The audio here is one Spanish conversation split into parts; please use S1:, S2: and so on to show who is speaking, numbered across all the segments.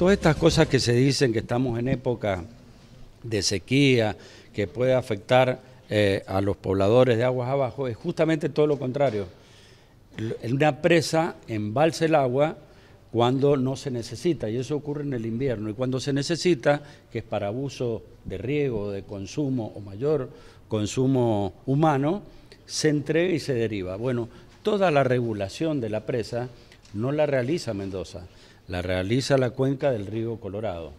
S1: todas estas cosas que se dicen que estamos en época de sequía, que puede afectar eh, a los pobladores de aguas abajo, es justamente todo lo contrario. Una presa embalse el agua cuando no se necesita, y eso ocurre en el invierno, y cuando se necesita, que es para abuso de riego, de consumo o mayor consumo humano, se entrega y se deriva. Bueno, toda la regulación de la presa no la realiza Mendoza, la realiza la cuenca del río Colorado.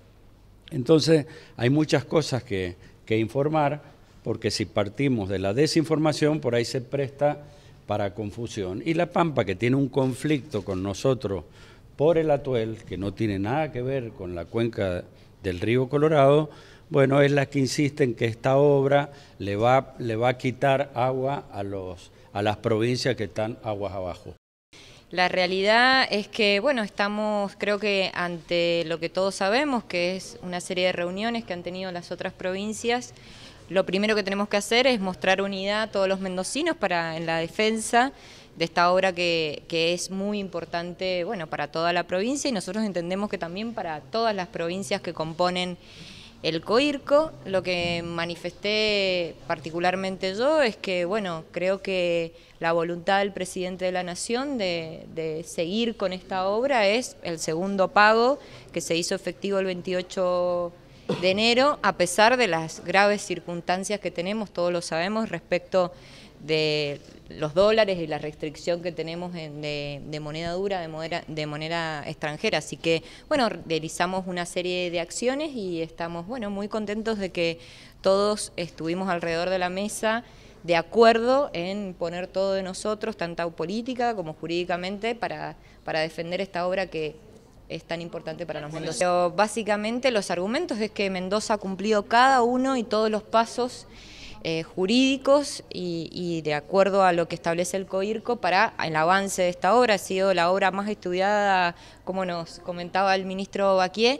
S1: Entonces, hay muchas cosas que, informar, porque si partimos de la desinformación, por ahí se presta para confusión. Y la Pampa, que tiene un conflicto con nosotros por el atuel, que no tiene nada que ver con la cuenca del río Colorado, bueno, es la que insiste en que esta obra le va, le va a quitar agua a, los, a las provincias que están aguas abajo.
S2: La realidad es que, bueno, estamos creo que ante lo que todos sabemos, que es una serie de reuniones que han tenido las otras provincias. Lo primero que tenemos que hacer es mostrar unidad a todos los mendocinos para en la defensa de esta obra que, que es muy importante, bueno, para toda la provincia y nosotros entendemos que también para todas las provincias que componen el COIRCO, lo que manifesté particularmente yo es que, bueno, creo que la voluntad del presidente de la Nación de, seguir con esta obra es el segundo pago que se hizo efectivo el 28 de enero, a pesar de las graves circunstancias que tenemos, todos lo sabemos, respecto de los dólares y la restricción que tenemos de, moneda dura, de, de moneda extranjera. Así que, bueno, realizamos una serie de acciones y estamos, bueno, muy contentos de que todos estuvimos alrededor de la mesa de acuerdo en poner todo de nosotros, tanto política como jurídicamente, para, para defender esta obra que es tan importante para los Pero Básicamente los argumentos es que Mendoza ha cumplido cada uno y todos los pasos eh, jurídicos y, de acuerdo a lo que establece el COIRCO para el avance de esta obra. Ha sido la obra más estudiada, como nos comentaba el ministro Baquier,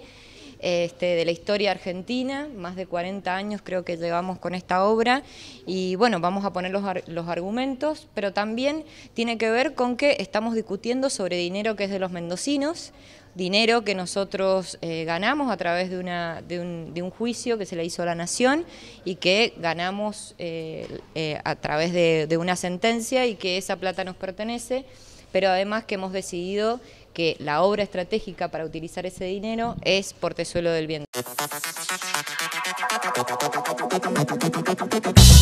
S2: este, de la historia argentina, más de 40 años creo que llevamos con esta obra y bueno, vamos a poner los, los, argumentos, pero también tiene que ver con que estamos discutiendo sobre dinero que es de los mendocinos, dinero que nosotros eh, ganamos a través de, una, de, un, juicio que se le hizo a la Nación y que ganamos eh, eh, a través de, de una sentencia y que esa plata nos pertenece, pero además que hemos decidido que la obra estratégica para utilizar ese dinero es Portezuelo del Viento.